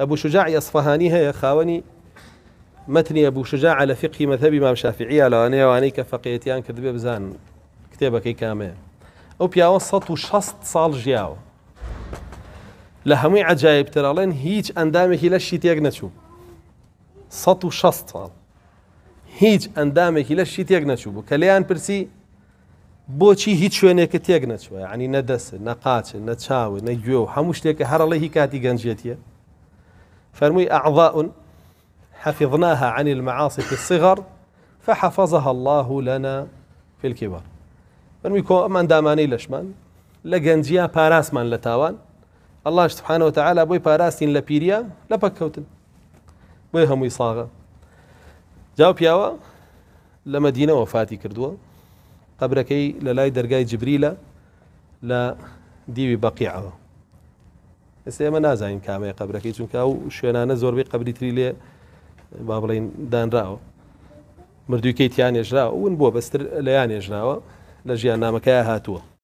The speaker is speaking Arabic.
أبو شجاع أصفهاني هي خاوني متني أبو شجاع على فقه مذهب إمام شافعي على أنا وأنيك فقيتي أن كذب بزان كتابك أي كامل أو بيا وسط وشست صال جياو لهمي عجائب ترى لين هيج أندامك إلى الشيء تيجنشو صط وشست صال هيج أندامك إلى الشيء تيجنشو بكليان برسي بوشي هيج شو إنك تيجنشو يعني ندس نقاتش نتشاوي نجيو حمش ليك هر الله هي كاتي جنجيتيه فرمي أعضاء حفظناها عن المعاصي في الصغر فحفظها الله لنا في الكبر فرمي كو أمان داماني لشمان باراس من لتاوان الله سبحانه وتعالى بوي باراسين لبيريا لبكوتن بوي همو يصاغا جاو بياوا لمدينة وفاتي كردوا قبركي للاي درقاي جبريلا دەرگای بقيعه ئێستا ئێمە نازانین کامەیە قبرەکەی چونکە و شوێنانە زۆربەی قبلی تری لێ با بڵین دانراوە مردووکەی تیانێژرا ون بۆ بەستر لەیان ێژراوە لە ژیان نامەکەی هاتووە